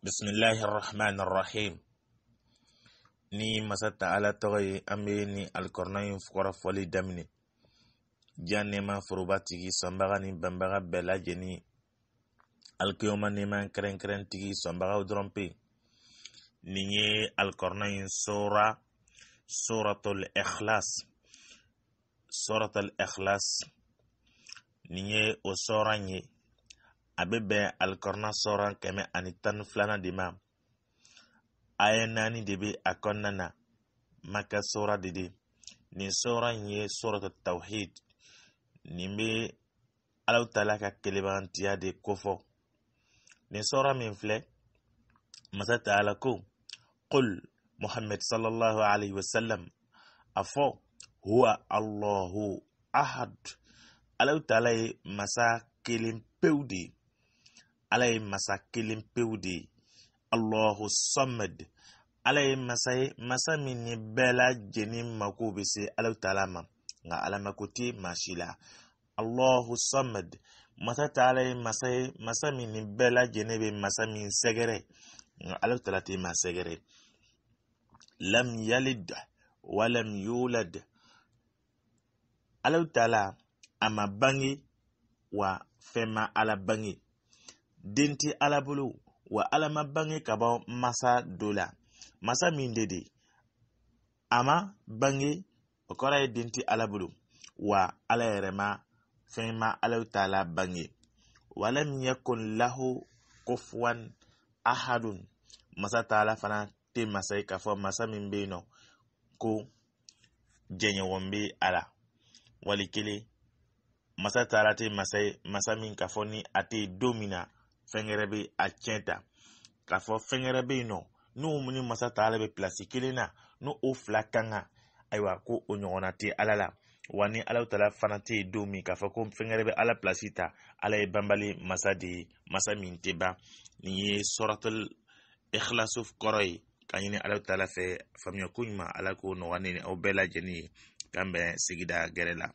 bismillahi rahmani rahim ni masa ta ala tɔgɔ ye an be ni alikɔrɔna in kɔrɔ fɔli daminɛ diya nɛma foroba tigi sɔnbaga ni banbaga bɛɛ lajɛlen alikiyoma nɛma kɛrɛnkɛrɛn tigi sɔnbagaw dɔrɔn pe nin ye alikɔrɔna in sora soratɔl ɛkilas soratɔl ɛkilas nin ye o sora ye a bɛ bɛn alikɔrɔna sɔran kɛmɛ ani tan filanan de ma aya naani de bɛ a kɔnɔna na maka sɔra de de nin sɔra in ye sɔrɔtɔ tawhid nin bɛ alaw taala ka kelebantiya de kofɔ nin sɔra min filɛ masa taala ko kul muhammad sallallahu alaihi wasallam a fɔ huwa allahu ahad alaw taala ye masa kelen pewu de ye ala ye masa kelen pewu de ye allahu samad ala ye masa ye masa min ni bɛɛ lajɛlen mako bɛ se ala taala ma nka ala mako tɛ maa si la allahu samad masa taala ye masa ye masa min ni bɛɛ lajɛlen bɛ masa min sɛgɛrɛ nka ala taala tɛ maa sɛgɛrɛ lam yalid walam yulad ala taala a ma bange wa fɛn ma ala bange den tɛ ala bolo wa alama bange ka bɔ masa dɔ la masa min de de a ma bange o kɔrɔ ye den tɛ wa ala yɛrɛ ma fɛn ma ala t'a la bange wala min ye ko lahu ko ahadun masa t'a la fana te masa ye k'a fɔ masa min bɛ yen nɔ ko jɛɲɔgɔn bɛ a la wali kelen masa t'a la tɛ masa ye masa min k'a fɔ ni a tɛ don min na fɛn bɛ a tiɲɛ ta k'a fɔ fɛn bɛ yen nɔ n'o ni masa taala bɛ pilasi kelen na n'o o fila kan ka ayiwa ko o ɲɔgɔnna tɛ ala la wa ni ala taala fana tɛ yen don min k'a fɔ ko fɛn bɛ ala pilasi ta ala ye banbali masa de ye masa min tɛ ban nin ye sɔrɔtɔli ikhlaso kɔrɔ ye ka ɲini ala taala fɛ faamuya ko ɲuman ala k'o nɔgɔya ni aw bɛɛ lajɛlen ye k'an bɛn sigida gɛrɛ la